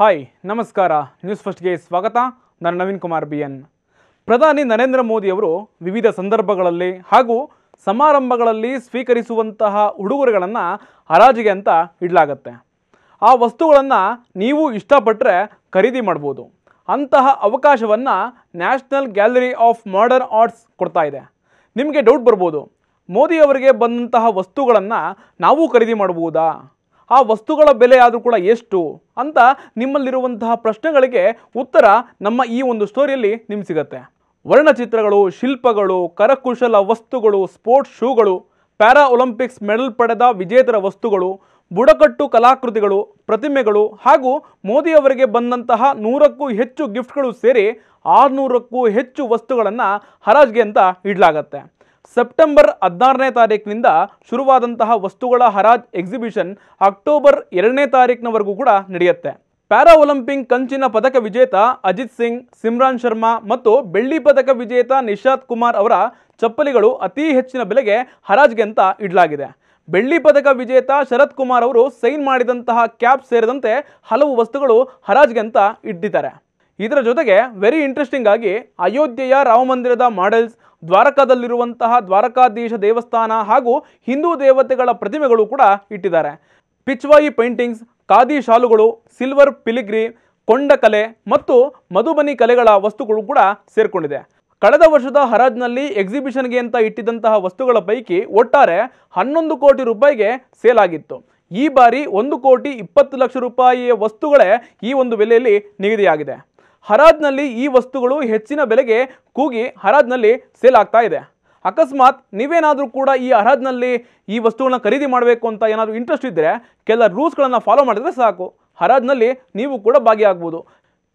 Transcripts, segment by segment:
hi ನಮಸ್ಕಾರ news ಫಸ್ಟ್ಗೆ ಸ್ವಾಗತ ನಾನು ನವೀನ್ ಕುಮಾರ್ ಬಿ ಎನ್ ಪ್ರಧಾನಿ ನರೇಂದ್ರ ಮೋದಿಯವರು ವಿವಿಧ ಸಂದರ್ಭಗಳಲ್ಲಿ ಹಾಗೂ ಸಮಾರಂಭಗಳಲ್ಲಿ ಸ್ವೀಕರಿಸುವಂತಹ ಉಡುಗೊರೆಗಳನ್ನು ಹರಾಜಿಗೆ ಅಂತ ಇಡಲಾಗತ್ತೆ ಆ ವಸ್ತುಗಳನ್ನು ನೀವು ಇಷ್ಟಪಟ್ಟರೆ ಖರೀದಿ ಮಾಡ್ಬೋದು ಅಂತಹ ಅವಕಾಶವನ್ನು National Gallery of Modern Arts ಕೊಡ್ತಾ ಇದೆ ನಿಮಗೆ ಡೌಟ್ ಬರ್ಬೋದು ಮೋದಿಯವರಿಗೆ ಬಂದಂತಹ ವಸ್ತುಗಳನ್ನು ನಾವು ಖರೀದಿ ಮಾಡ್ಬೋದಾ ಆ ವಸ್ತುಗಳ ಬೆಲೆ ಆದರೂ ಕೂಡ ಎಷ್ಟು ಅಂತ ನಿಮ್ಮಲ್ಲಿರುವಂತಹ ಪ್ರಶ್ನೆಗಳಿಗೆ ಉತ್ತರ ನಮ್ಮ ಈ ಒಂದು ಸ್ಟೋರಿಯಲ್ಲಿ ನಿಮ್ಗೆ ಸಿಗತ್ತೆ ವರ್ಣಚಿತ್ರಗಳು ಶಿಲ್ಪಗಳು ಕರಕುಶಲ ವಸ್ತುಗಳು ಸ್ಪೋರ್ಟ್ಸ್ ಶೂಗಳು ಪ್ಯಾರಾ ಒಲಿಂಪಿಕ್ಸ್ ಮೆಡಲ್ ಪಡೆದ ವಿಜೇತರ ವಸ್ತುಗಳು ಬುಡಕಟ್ಟು ಕಲಾಕೃತಿಗಳು ಪ್ರತಿಮೆಗಳು ಹಾಗೂ ಮೋದಿಯವರಿಗೆ ಬಂದಂತಹ ನೂರಕ್ಕೂ ಹೆಚ್ಚು ಗಿಫ್ಟ್ಗಳು ಸೇರಿ ಆರುನೂರಕ್ಕೂ ಹೆಚ್ಚು ವಸ್ತುಗಳನ್ನು ಹರಾಜ್ಗೆ ಅಂತ ಇಡಲಾಗತ್ತೆ ಸೆಪ್ಟೆಂಬರ್ ಹದಿನಾರನೇ ತಾರೀಕಿನಿಂದ ಶುರುವಾದಂತಹ ವಸ್ತುಗಳ ಹರಾಜ್ ಎಕ್ಸಿಬಿಷನ್ ಅಕ್ಟೋಬರ್ ಎರಡನೇ ತಾರೀಕಿನವರೆಗೂ ಕೂಡ ನಡೆಯುತ್ತೆ ಪ್ಯಾರಾ ಒಲಿಂಪಿಕ್ ಕಂಚಿನ ಪದಕ ವಿಜೇತ ಅಜಿತ್ ಸಿಂಗ್ ಸಿಮ್ರಾನ್ ಶರ್ಮಾ ಮತ್ತು ಬೆಳ್ಳಿ ಪದಕ ವಿಜೇತ ನಿಶಾತ್ ಕುಮಾರ್ ಅವರ ಚಪ್ಪಲಿಗಳು ಅತಿ ಹೆಚ್ಚಿನ ಬೆಲೆಗೆ ಹರಾಜ್ಗೆ ಅಂತ ಇಡಲಾಗಿದೆ ಬೆಳ್ಳಿ ಪದಕ ವಿಜೇತ ಶರತ್ ಕುಮಾರ್ ಅವರು ಸೈನ್ ಮಾಡಿದಂತಹ ಕ್ಯಾಪ್ ಸೇರಿದಂತೆ ಹಲವು ವಸ್ತುಗಳು ಹರಾಜ್ಗೆ ಅಂತ ಇಟ್ಟಿದ್ದಾರೆ ಇದರ ಜೊತೆಗೆ ವೆರಿ ಇಂಟ್ರೆಸ್ಟಿಂಗ್ ಆಗಿ ಅಯೋಧ್ಯೆಯ ರಾಮಮಂದಿರದ ಮಾಡೆಲ್ಸ್ ದ್ವಾರಕಾದಲ್ಲಿರುವಂತಹ ದ್ವಾರಕಾಧೀಶ ದೇವಸ್ಥಾನ ಹಾಗೂ ಹಿಂದೂ ದೇವತೆಗಳ ಪ್ರತಿಮೆಗಳು ಕೂಡ ಇಟ್ಟಿದ್ದಾರೆ ಪಿಚ್ವಾಯಿ ಪೇಂಟಿಂಗ್ಸ್ ಖಾದಿ ಶಾಲುಗಳು ಸಿಲ್ವರ್ ಪಿಲಿಗ್ರಿ ಕೊಂಡ ಕಲೆ ಮತ್ತು ಮಧುಬನಿ ಕಲೆಗಳ ವಸ್ತುಗಳು ಕೂಡ ಸೇರಿಕೊಂಡಿದೆ ಕಳೆದ ವರ್ಷದ ಹರಾಜ್ನಲ್ಲಿ ಎಕ್ಸಿಬಿಷನ್ಗೆ ಅಂತ ಇಟ್ಟಿದ್ದಂತಹ ವಸ್ತುಗಳ ಪೈಕಿ ಒಟ್ಟಾರೆ ಹನ್ನೊಂದು ಕೋಟಿ ರೂಪಾಯಿಗೆ ಸೇಲ್ ಆಗಿತ್ತು ಈ ಬಾರಿ ಒಂದು ಕೋಟಿ ಇಪ್ಪತ್ತು ಲಕ್ಷ ರೂಪಾಯಿಯ ವಸ್ತುಗಳೇ ಈ ಒಂದು ಬೆಲೆಯಲ್ಲಿ ನಿಗದಿಯಾಗಿದೆ ಹರಾಜ್ನಲ್ಲಿ ಈ ವಸ್ತುಗಳು ಹೆಚ್ಚಿನ ಬೆಲೆಗೆ ಕೂಗಿ ಹರಾಜ್ನಲ್ಲಿ ಸೇಲ್ ಆಗ್ತಾ ಇದೆ ಅಕಸ್ಮಾತ್ ನೀವೇನಾದರೂ ಕೂಡ ಈ ಹರಾಜ್ನಲ್ಲಿ ಈ ವಸ್ತುಗಳನ್ನ ಖರೀದಿ ಮಾಡಬೇಕು ಅಂತ ಏನಾದರೂ ಇಂಟ್ರೆಸ್ಟ್ ಇದ್ದರೆ ಕೆಲ ರೂಲ್ಸ್ಗಳನ್ನು ಫಾಲೋ ಮಾಡಿದರೆ ಸಾಕು ಹರಾಜ್ನಲ್ಲಿ ನೀವು ಕೂಡ ಭಾಗಿಯಾಗ್ಬೋದು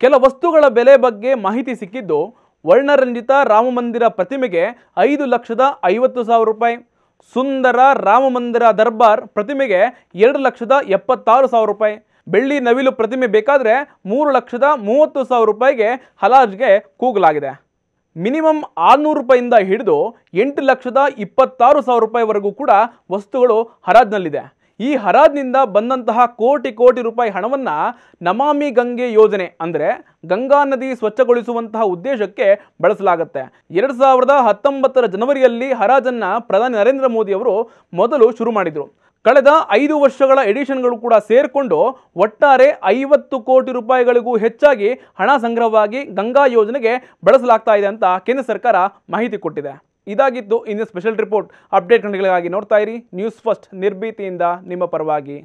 ಕೆಲ ವಸ್ತುಗಳ ಬೆಲೆ ಬಗ್ಗೆ ಮಾಹಿತಿ ಸಿಕ್ಕಿದ್ದು ವರ್ಣರಂಜಿತ ರಾಮಮಂದಿರ ಪ್ರತಿಮೆಗೆ ಐದು ಲಕ್ಷದ ಐವತ್ತು ಸಾವಿರ ರೂಪಾಯಿ ಸುಂದರ ರಾಮಮಂದಿರ ದರ್ಬಾರ್ ಪ್ರತಿಮೆಗೆ ಎರಡು ಲಕ್ಷದ ಎಪ್ಪತ್ತಾರು ಸಾವಿರ ರೂಪಾಯಿ ಬೆಳ್ಳಿ ನವಿಲು ಪ್ರತಿಮೆ ಬೇಕಾದರೆ ಮೂರು ಲಕ್ಷದ ಮೂವತ್ತು ಸಾವಿರ ರೂಪಾಯಿಗೆ ಹಲಾಜ್ಗೆ ಕೂಗಲಾಗಿದೆ ಮಿನಿಮಮ್ ಆರುನೂರು ರೂಪಾಯಿಂದ ಹಿಡಿದು ಎಂಟು ಲಕ್ಷದ ಇಪ್ಪತ್ತಾರು ಸಾವಿರ ರೂಪಾಯಿವರೆಗೂ ಕೂಡ ವಸ್ತುಗಳು ಹರಾಜ್ನಲ್ಲಿದೆ ಈ ಹರಾಜ್ನಿಂದ ಬಂದಂತಹ ಕೋಟಿ ಕೋಟಿ ರೂಪಾಯಿ ಹಣವನ್ನು ನಮಾಮಿ ಗಂಗೆ ಯೋಜನೆ ಅಂದರೆ ಗಂಗಾ ನದಿ ಸ್ವಚ್ಛಗೊಳಿಸುವಂತಹ ಉದ್ದೇಶಕ್ಕೆ ಬಳಸಲಾಗುತ್ತೆ ಎರಡು ಸಾವಿರದ ಹತ್ತೊಂಬತ್ತರ ಜನವರಿಯಲ್ಲಿ ಹರಾಜನ್ನು ಪ್ರಧಾನಿ ನರೇಂದ್ರ ಮೋದಿ ಅವರು ಮೊದಲು ಶುರು ಮಾಡಿದರು ಕಳೆದ ಐದು ವರ್ಷಗಳ ಎಡಿಷನ್ಗಳು ಕೂಡ ಸೇರಿಕೊಂಡು ಒಟ್ಟಾರೆ ಐವತ್ತು ಕೋಟಿ ರೂಪಾಯಿಗಳಿಗೂ ಹೆಚ್ಚಾಗಿ ಹಣ ಸಂಗ್ರಹವಾಗಿ ಗಂಗಾ ಯೋಜನೆಗೆ ಬಳಸಲಾಗ್ತಾ ಇದೆ ಅಂತ ಕೇಂದ್ರ ಸರ್ಕಾರ ಮಾಹಿತಿ ಕೊಟ್ಟಿದೆ ಇದಾಗಿದ್ದು ಇಂದಿನ ಸ್ಪೆಷಲ್ ರಿಪೋರ್ಟ್ ಅಪ್ಡೇಟ್ಗಳಿಗಾಗಿ ನೋಡ್ತಾ ಇರಿ ನ್ಯೂಸ್ ಫಸ್ಟ್ ನಿರ್ಭೀತಿಯಿಂದ ನಿಮ್ಮ ಪರವಾಗಿ